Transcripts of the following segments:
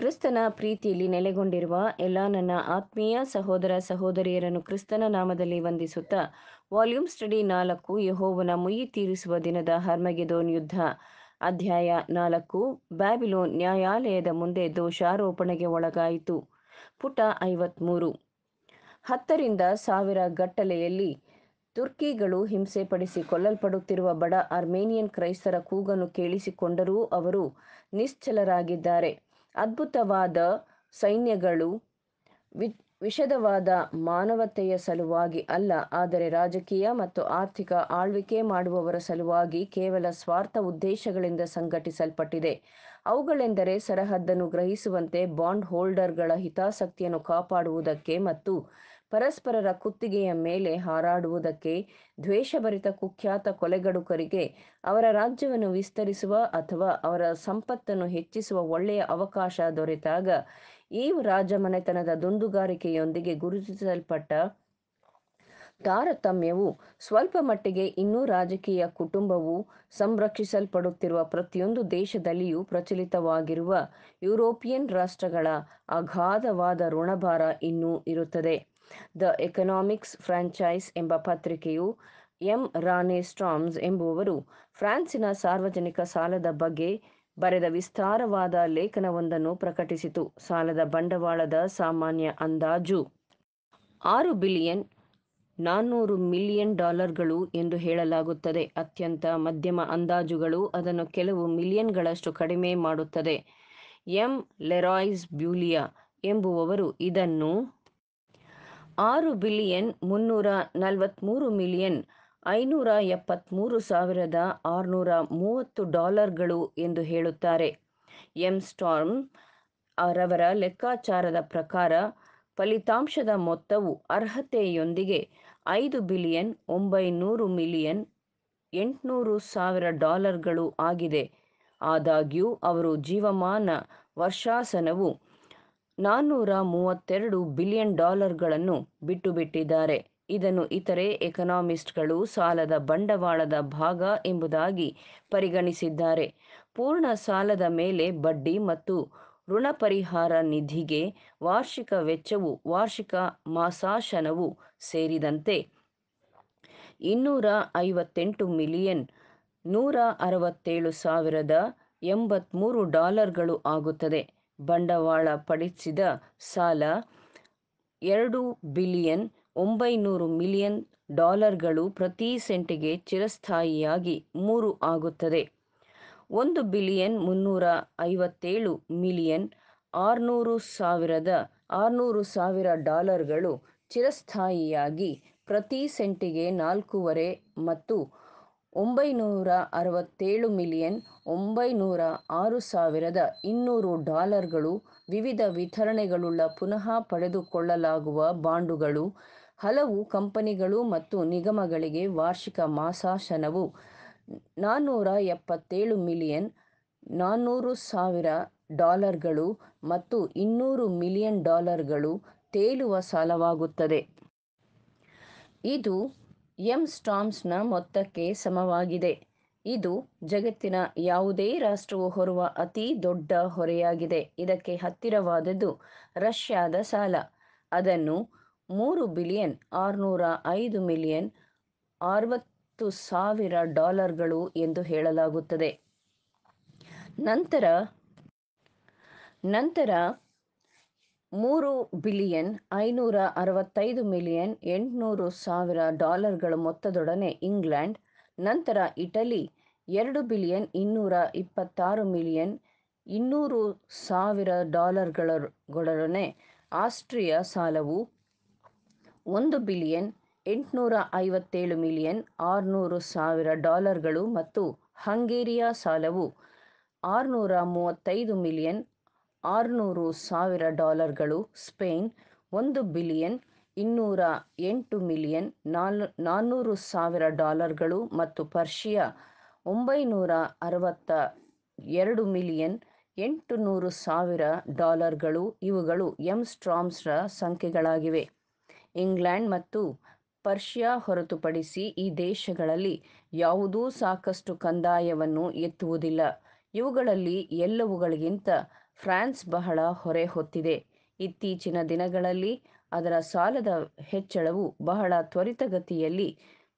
ಕ್ರಿಸ್ತನ ಪ್ರೀತಿಯಲ್ಲಿ ನೆಲೆಗೊಂಡಿರುವ ಎಲ್ಲ ನನ್ನ ಆತ್ಮೀಯ ಸಹೋದರ ಸಹೋದರಿಯರನ್ನು ಕ್ರಿಸ್ತನ ನಾಮದಲ್ಲಿ ವಂದಿಸುತ್ತಾ ವಾಲ್ಯೂಮ್ ಸ್ಟಡಿ ನಾಲ್ಕು ಯಹೋವನ ಮುಯಿ ತೀರಿಸುವ ದಿನದ ಹರ್ಮಗೆದೋನ್ ಯುದ್ಧ ಅಧ್ಯಾಯ ನಾಲ್ಕು ಬ್ಯಾಬಿಲೋನ್ ನ್ಯಾಯಾಲಯದ ಮುಂದೆ ದೋಷಾರೋಪಣೆಗೆ ಒಳಗಾಯಿತು ಪುಟ ಐವತ್ಮೂರು ಹತ್ತರಿಂದ ಸಾವಿರ ಗಟ್ಟಲೆಯಲ್ಲಿ ತುರ್ಕಿಗಳು ಹಿಂಸೆ ಪಡಿಸಿ ಕೊಲ್ಲಲ್ಪಡುತ್ತಿರುವ ಬಡ ಅರ್ಮೇನಿಯನ್ ಕ್ರೈಸ್ತರ ಕೂಗನ್ನು ಕೇಳಿಸಿಕೊಂಡರೂ ಅವರು ನಿಶ್ಚಲರಾಗಿದ್ದಾರೆ ಅದ್ಭುತವಾದ ಸೈನ್ಯಗಳು ವಿ ಮಾನವತೆಯ ಸಲುವಾಗಿ ಅಲ್ಲ ಆದರೆ ರಾಜಕೀಯ ಮತ್ತು ಆರ್ಥಿಕ ಆಳ್ವಿಕೆ ಮಾಡುವವರ ಸಲುವಾಗಿ ಕೇವಲ ಸ್ವಾರ್ಥ ಉದ್ದೇಶಗಳಿಂದ ಸಂಘಟಿಸಲ್ಪಟ್ಟಿದೆ ಅವುಗಳೆಂದರೆ ಸರಹದ್ದನ್ನು ಗ್ರಹಿಸುವಂತೆ ಬಾಂಡ್ ಹೋಲ್ಡರ್ಗಳ ಹಿತಾಸಕ್ತಿಯನ್ನು ಕಾಪಾಡುವುದಕ್ಕೆ ಮತ್ತು ಪರಸ್ಪರರ ಕುತ್ತಿಗೆಯ ಮೇಲೆ ಹಾರಾಡುವುದಕ್ಕೆ ದ್ವೇಷಭರಿತ ಕುಖ್ಯಾತ ಕೊಲೆಗಡುಕರಿಗೆ ಅವರ ರಾಜ್ಯವನ್ನು ವಿಸ್ತರಿಸುವ ಅಥವಾ ಅವರ ಸಂಪತ್ತನ್ನು ಹೆಚ್ಚಿಸುವ ಒಳ್ಳೆಯ ಅವಕಾಶ ದೊರೆತಾಗ ಈ ರಾಜಮನೆತನದ ದುಂದುಗಾರಿಕೆಯೊಂದಿಗೆ ಗುರುತಿಸಲ್ಪಟ್ಟ ತಾರತಮ್ಯವು ಸ್ವಲ್ಪ ಮಟ್ಟಿಗೆ ಇನ್ನೂ ರಾಜಕೀಯ ಕುಟುಂಬವು ಸಂರಕ್ಷಿಸಲ್ಪಡುತ್ತಿರುವ ಪ್ರತಿಯೊಂದು ದೇಶದಲ್ಲಿಯೂ ಪ್ರಚಲಿತವಾಗಿರುವ ಯುರೋಪಿಯನ್ ರಾಷ್ಟ್ರಗಳ ಅಗಾಧವಾದ ಋಣಭಾರ ಇನ್ನೂ ಇರುತ್ತದೆ ದ ಎಕನಾಮಿಕ್ಸ್ ಫ್ರಾಂಚೈಸ್ ಎಂಬ ಪತ್ರಿಕೆಯು ಎಂ ರಾನೆ ಸ್ಟ್ರಾಮ್ಸ್ ಎಂಬುವರು ಫ್ರಾನ್ಸಿನ ಸಾರ್ವಜನಿಕ ಸಾಲದ ಬಗ್ಗೆ ಬರೆದ ವಿಸ್ತಾರವಾದ ಲೇಖನವೊಂದನ್ನು ಪ್ರಕಟಿಸಿತು ಸಾಲದ ಬಂಡವಾಳದ ಸಾಮಾನ್ಯ ಅಂದಾಜು ಆರು ಬಿಲಿಯನ್ ನಾನ್ನೂರು ಮಿಲಿಯನ್ ಡಾಲರ್ಗಳು ಎಂದು ಹೇಳಲಾಗುತ್ತದೆ ಅತ್ಯಂತ ಮಧ್ಯಮ ಅಂದಾಜುಗಳು ಅದನ್ನು ಕೆಲವು ಮಿಲಿಯನ್ಗಳಷ್ಟು ಕಡಿಮೆ ಮಾಡುತ್ತದೆ ಎಂ ಲೆರಾಯ್ಸ್ ಬ್ಯೂಲಿಯಾ ಎಂಬುವವರು ಇದನ್ನು ಆರು ಬಿಲಿಯನ್ ಮುನ್ನೂರ ನಲವತ್ತ್ಮೂರು ಮಿಲಿಯನ್ ಐನೂರ ಎಪ್ಪತ್ತ್ಮೂರು ಸಾವಿರದ ಆರುನೂರ ಮೂವತ್ತು ಡಾಲರ್ಗಳು ಎಂದು ಹೇಳುತ್ತಾರೆ ಎಂ ಸ್ಟಾರ್ಮ್ ಅವರವರ ಲೆಕ್ಕಾಚಾರದ ಪ್ರಕಾರ ಫಲಿತಾಂಶದ ಮೊತ್ತವು ಅರ್ಹತೆಯೊಂದಿಗೆ ಐದು ಬಿಲಿಯನ್ ಒಂಬೈನೂರು ಮಿಲಿಯನ್ ಎಂಟುನೂರು ಸಾವಿರ ಡಾಲರ್ಗಳು ಆಗಿದೆ ಆದಾಗ್ಯೂ ಅವರು ಜೀವಮಾನ ವರ್ಷಾಸನವು ನಾನ್ನೂರ ಮೂವತ್ತೆರಡು ಬಿಲಿಯನ್ ಡಾಲರ್ಗಳನ್ನು ಬಿಟ್ಟುಬಿಟ್ಟಿದ್ದಾರೆ ಇದನ್ನು ಇತರೆ ಎಕನಾಮಿಸ್ಟ್ಗಳು ಸಾಲದ ಬಂಡವಾಳದ ಭಾಗ ಎಂಬುದಾಗಿ ಪರಿಗಣಿಸಿದ್ದಾರೆ ಪೂರ್ಣ ಸಾಲದ ಮೇಲೆ ಬಡ್ಡಿ ಮತ್ತು ಋಣ ಪರಿಹಾರ ನಿಧಿಗೆ ವಾರ್ಷಿಕ ವೆಚ್ಚವು ವಾರ್ಷಿಕ ಮಾಸಾಶನವು ಸೇರಿದಂತೆ ಇನ್ನೂರ ಐವತ್ತೆಂಟು ಮಿಲಿಯನ್ ನೂರ ಅರವತ್ತೇಳು ಸಾವಿರದ ಎಂಬತ್ತ್ಮೂರು ಡಾಲರ್ಗಳು ಆಗುತ್ತದೆ ಬಂಡವಾಳ ಪಡಿಸಿದ ಸಾಲ ಎರಡು ಬಿಲಿಯನ್ ಒಂಬೈನೂರು ಮಿಲಿಯನ್ ಡಾಲರ್ಗಳು ಪ್ರತಿ ಸೆಂಟಿಗೆ ಚಿರಸ್ಥಾಯಿಯಾಗಿ ಮೂರು ಆಗುತ್ತದೆ ಒಂದು ಬಿಲಿಯನ್ ಮುನ್ನೂರ ಐವತ್ತೇಳು ಮಿಲಿಯನ್ ಆರುನೂರು ಸಾವಿರದ ಆರುನೂರು ಸಾವಿರ ಡಾಲರ್ಗಳು ಚಿರಸ್ಥಾಯಿಯಾಗಿ ಪ್ರತಿ ಸೆಂಟಿಗೆ ನಾಲ್ಕೂವರೆ ಮತ್ತು ಒಂಬೈನೂರ ಅರವತ್ತೇಳು ಮಿಲಿಯನ್ ಒಂಬೈನೂರ ಆರು ಸಾವಿರದ ಇನ್ನೂರು ಡಾಲರ್ಗಳು ವಿವಿಧ ವಿತರಣೆಗಳುಳ್ಳ ಪುನಃ ಪಡೆದುಕೊಳ್ಳಲಾಗುವ ಬಾಂಡುಗಳು ಹಲವು ಕಂಪನಿಗಳು ಮತ್ತು ನಿಗಮಗಳಿಗೆ ವಾರ್ಷಿಕ ಮಾಸಾಶನವು ನಾನ್ನೂರ ಎಪ್ಪತ್ತೇಳು ಮಿಲಿಯನ್ ನಾನ್ನೂರು ಸಾವಿರ ಡಾಲರ್ಗಳು ಮತ್ತು ಇನ್ನೂರು ಮಿಲಿಯನ್ ಡಾಲರ್ಗಳು ತೇಲುವ ಸಾಲವಾಗುತ್ತದೆ ಇದು ಎಂ ಸ್ಟಾಮ್ಸ್ನ ಮೊತ್ತಕ್ಕೆ ಸಮವಾಗಿದೆ ಇದು ಜಗತ್ತಿನ ಯಾವುದೇ ರಾಷ್ಟ್ರವು ಹೊರುವ ಅತಿ ದೊಡ್ಡ ಹೊರೆಯಾಗಿದೆ ಇದಕ್ಕೆ ಹತ್ತಿರವಾದದ್ದು ರಷ್ಯಾದ ಸಾಲ ಅದನ್ನು ಮೂರು ಬಿಲಿಯನ್ ಆರುನೂರ ಐದು ಮಿಲಿಯನ್ ಅರವತ್ತು ಸಾವಿರ ಡಾಲರ್ಗಳು ಎಂದು ಹೇಳಲಾಗುತ್ತದೆ ನಂತರ ನಂತರ ಮೂರು ಬಿಲಿಯನ್ ಐನೂರ ಅರವತ್ತೈದು ಮಿಲಿಯನ್ ಎಂಟುನೂರು ಸಾವಿರ ಡಾಲರ್ಗಳ ಮೊತ್ತದೊಡನೆ ಇಂಗ್ಲೆಂಡ್ ನಂತರ ಇಟಲಿ ಎರಡು ಬಿಲಿಯನ್ ಇನ್ನೂರ ಇಪ್ಪತ್ತಾರು ಮಿಲಿಯನ್ ಇನ್ನೂರು ಸಾವಿರ ಡಾಲರ್ಗಳೊಡನೆ ಆಸ್ಟ್ರಿಯಾ ಸಾಲವು ಒಂದು ಬಿಲಿಯನ್ ಎಂಟುನೂರ ಐವತ್ತೇಳು ಮಿಲಿಯನ್ ಆರುನೂರು ಸಾವಿರ ಡಾಲರ್ಗಳು ಮತ್ತು ಹಂಗೇರಿಯಾ ಸಾಲವು ಆರುನೂರ ಮೂವತ್ತೈದು ಮಿಲಿಯನ್ ಆರುನೂರು ಸಾವಿರ ಡಾಲರ್ಗಳು ಸ್ಪೇನ್ ಒಂದು ಬಿಲಿಯನ್ ಇನ್ನೂರ ಎಂಟು ಮಿಲಿಯನ್ ನಾಲ್ ನಾನ್ನೂರು ಸಾವಿರ ಡಾಲರ್ಗಳು ಮತ್ತು ಪರ್ಷಿಯಾ ಒಂಬೈನೂರ ಅರವತ್ತ ಎರಡು ಮಿಲಿಯನ್ ಎಂಟು ನೂರು ಸಾವಿರ ಡಾಲರ್ಗಳು ಇವುಗಳು ಸ್ಟ್ರಾಮ್ಸ್ರ ಸಂಖ್ಯೆಗಳಾಗಿವೆ ಇಂಗ್ಲೆಂಡ್ ಮತ್ತು ಪರ್ಷಿಯಾ ಹೊರತುಪಡಿಸಿ ಈ ದೇಶಗಳಲ್ಲಿ ಯಾವುದೂ ಸಾಕಷ್ಟು ಕಂದಾಯವನ್ನು ಎತ್ತುವುದಿಲ್ಲ ಇವುಗಳಲ್ಲಿ ಎಲ್ಲವುಗಳಿಗಿಂತ ಫ್ರಾನ್ಸ್ ಬಹಳ ಹೊರೆ ಹೊತ್ತಿದೆ ಇತ್ತೀಚಿನ ದಿನಗಳಲ್ಲಿ ಅದರ ಸಾಲದ ಹೆಚ್ಚಳವು ಬಹಳ ತ್ವರಿತಗತಿಯಲ್ಲಿ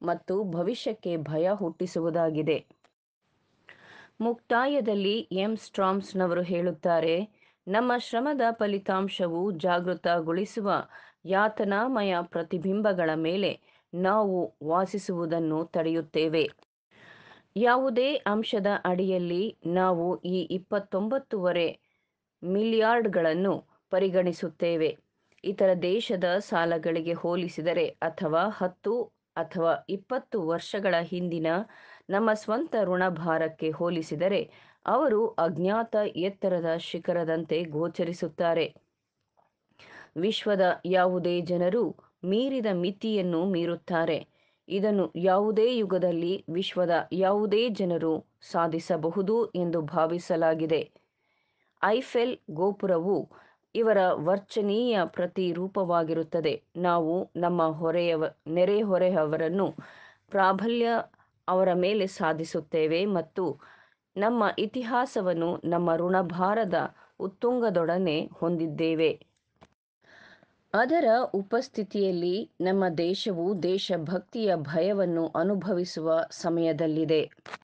ಮತ್ತು ಭವಿಷ್ಯಕ್ಕೆ ಭಯ ಹುಟ್ಟಿಸುವುದಾಗಿದೆ ಮುಕ್ತಾಯದಲ್ಲಿ ಎಂ ಸ್ಟ್ರಾಮ್ಸ್ನವರು ಹೇಳುತ್ತಾರೆ ನಮ್ಮ ಶ್ರಮದ ಫಲಿತಾಂಶವು ಜಾಗೃತಗೊಳಿಸುವ ಯಾತನಾಮಯ ಪ್ರತಿಬಿಂಬಗಳ ಮೇಲೆ ನಾವು ವಾಸಿಸುವುದನ್ನು ತಡೆಯುತ್ತೇವೆ ಯಾವುದೇ ಅಂಶದ ಅಡಿಯಲ್ಲಿ ನಾವು ಈ ಇಪ್ಪತ್ತೊಂಬತ್ತುವರೆ ಮಿಲಿಯಾರ್ಡ್ಗಳನ್ನು ಪರಿಗಣಿಸುತ್ತೇವೆ ಇತರ ದೇಶದ ಸಾಲಗಳಿಗೆ ಹೋಲಿಸಿದರೆ ಅಥವಾ ಹತ್ತು ಅಥವಾ ಇಪ್ಪತ್ತು ವರ್ಷಗಳ ಹಿಂದಿನ ನಮ್ಮ ಸ್ವಂತ ಋಣಭಾರಕ್ಕೆ ಹೋಲಿಸಿದರೆ ಅವರು ಅಜ್ಞಾತ ಎತ್ತರದ ಶಿಖರದಂತೆ ಗೋಚರಿಸುತ್ತಾರೆ ವಿಶ್ವದ ಯಾವುದೇ ಜನರು ಮೀರಿದ ಮಿತಿಯನ್ನು ಮೀರುತ್ತಾರೆ ಇದನ್ನು ಯಾವುದೇ ಯುಗದಲ್ಲಿ ವಿಶ್ವದ ಯಾವುದೇ ಜನರು ಸಾಧಿಸಬಹುದು ಎಂದು ಭಾವಿಸಲಾಗಿದೆ ಐಫೆಲ್ ಗೋಪುರವು ಇವರ ವರ್ಚನೀಯ ಪ್ರತಿರೂಪವಾಗಿರುತ್ತದೆ ನಾವು ನಮ್ಮ ಹೊರೆಯವ ನೆರೆಹೊರೆಯವರನ್ನು ಪ್ರಾಬಲ್ಯ ಅವರ ಮೇಲೆ ಸಾಧಿಸುತ್ತೇವೆ ಮತ್ತು ನಮ್ಮ ಇತಿಹಾಸವನ್ನು ನಮ್ಮ ಋಣಭಾರದ ಉತ್ತುಂಗದೊಡನೆ ಹೊಂದಿದ್ದೇವೆ ಅದರ ಉಪಸ್ಥಿತಿಯಲ್ಲಿ ನಮ್ಮ ದೇಶವು ದೇಶಭಕ್ತಿಯ ಭಯವನ್ನು ಅನುಭವಿಸುವ ಸಮಯದಲ್ಲಿದೆ